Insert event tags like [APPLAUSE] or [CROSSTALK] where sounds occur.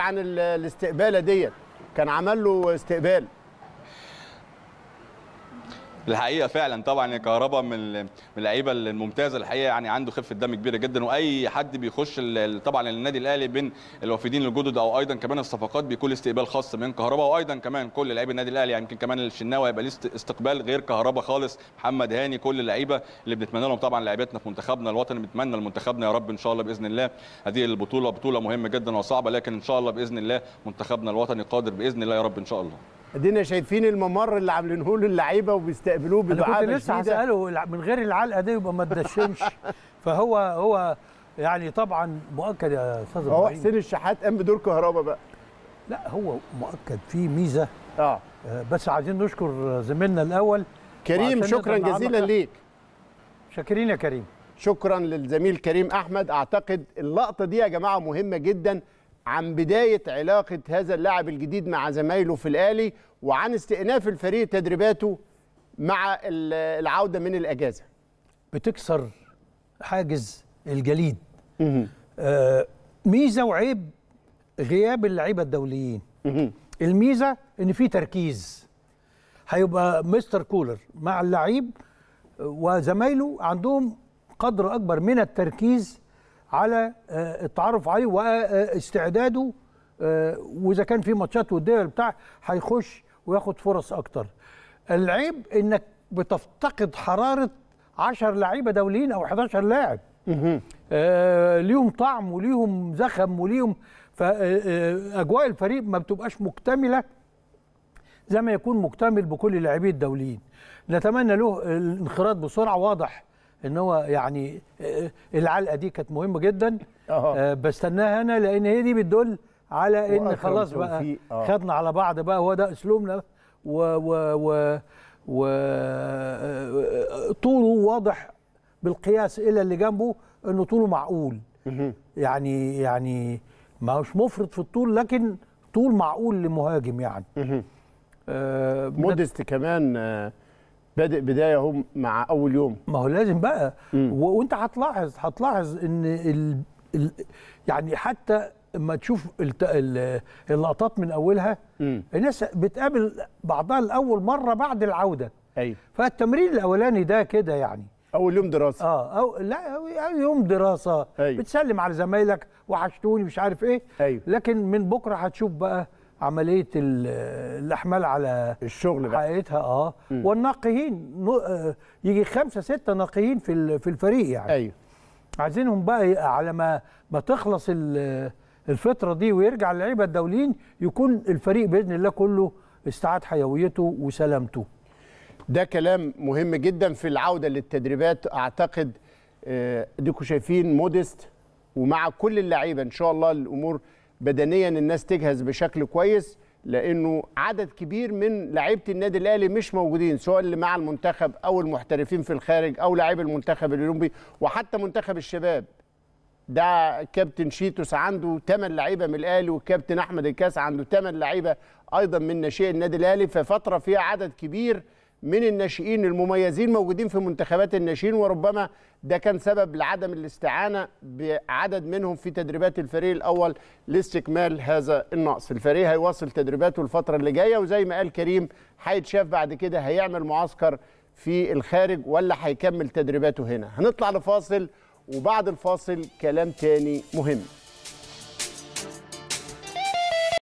عن الاستقباله ديت كان عمل له استقبال الحقيقه فعلا طبعا كهربا من اللعيبه الممتازه الحقيقه يعني عنده خفه دم كبيره جدا واي حد بيخش طبعا النادي الاهلي بين الوافدين الجدد او ايضا كمان الصفقات بيكون استقبال خاص من كهربا وايضا كمان كل لعيبه النادي الاهلي يعني يمكن كمان الشناوي هيبقى ليه استقبال غير كهربا خالص محمد هاني كل اللعيبه اللي بنتمنى لهم طبعا لعيبتنا في منتخبنا الوطني بنتمنى لمنتخبنا يا رب ان شاء الله باذن الله هذه البطوله بطوله مهمه جدا وصعبه لكن ان شاء الله باذن الله منتخبنا الوطني قادر باذن الله يا رب ان شاء الله ادينا شايفين الممر اللي عاملينه له اللعيبه وبيستقبلوه بدعاء انا كنت لسه هساله من غير العلقه دي يبقى ما تدشمش [LAUGHS] فهو هو يعني طبعا مؤكد يا استاذ هو حسين الشحات قام بدور كهرباء بقى لا هو مؤكد في ميزه اه, آه، بس عايزين نشكر زميلنا الاول كريم شكرا جزيلا ليك شاكرين يا كريم شكرا للزميل كريم احمد اعتقد اللقطه دي يا جماعه مهمه جدا عن بداية علاقة هذا اللاعب الجديد مع زمايله في الآلي وعن استئناف الفريق تدريباته مع العودة من الأجازة بتكسر حاجز الجليد آه ميزة وعيب غياب اللعيبة الدوليين الميزة إن في تركيز هيبقى مستر كولر مع اللعيب آه، وزمايله عندهم قدر أكبر من التركيز على آه، التعرف عليه واستعداده آه، واذا كان في ماتشات وديه بتاع هيخش وياخد فرص اكتر العيب انك بتفتقد حراره 10 لعيبه دوليين او 11 لاعب آه ليهم طعم وليهم زخم وليهم فاجواء آه، الفريق ما بتبقاش مكتمله زي ما يكون مكتمل بكل اللاعبين الدوليين نتمنى له الانخراط بسرعه واضح ان هو يعني آه، العلقه دي كانت مهمه جدا أوه. آه، بستناها انا لان هي دي بتدل على ان خلاص بقى آه. خدنا على بعض بقى هو ده اسلوبنا و و و, و طوله واضح بالقياس الى اللي جنبه انه طوله معقول يعني يعني ما هوش مفرط في الطول لكن طول معقول لمهاجم يعني آه مودست كمان آه بادئ بدايه اهو مع اول يوم ما هو لازم بقى وانت هتلاحظ هتلاحظ ان ال... ال... يعني حتى اما تشوف اللقطات من اولها مم. الناس بتقابل بعضها لاول مره بعد العوده ايوه فالتمرين الاولاني ده كده يعني اول يوم دراسه اه أو لا أول يوم دراسه أيوه. بتسلم على زمايلك وحشتوني مش عارف ايه أيوه. لكن من بكره هتشوف بقى عمليه الاحمال على الشغل بقى. حقيقتها اه م. والناقهين آه، يجي خمسه سته ناقهين في في الفريق يعني ايوه عايزينهم بقى على ما ما تخلص الفتره دي ويرجع اللعيبه الدوليين يكون الفريق باذن الله كله استعاد حيويته وسلامته ده كلام مهم جدا في العوده للتدريبات اعتقد آه، اديكم شايفين مودست ومع كل اللعيبه ان شاء الله الامور بدنيا الناس تجهز بشكل كويس لانه عدد كبير من لعيبه النادي الاهلي مش موجودين سواء اللي مع المنتخب او المحترفين في الخارج او لاعبي المنتخب الاولمبي وحتى منتخب الشباب ده كابتن شيتوس عنده 8 لعيبه من الاهلي والكابتن احمد الكاس عنده 8 لعيبه ايضا من ناشئ النادي الاهلي ففتره فيها عدد كبير من الناشئين المميزين موجودين في منتخبات الناشئين وربما ده كان سبب لعدم الاستعانه بعدد منهم في تدريبات الفريق الاول لاستكمال هذا النقص، الفريق هيواصل تدريباته الفتره اللي جايه وزي ما قال كريم هيتشاف بعد كده هيعمل معسكر في الخارج ولا هيكمل تدريباته هنا، هنطلع لفاصل وبعد الفاصل كلام تاني مهم.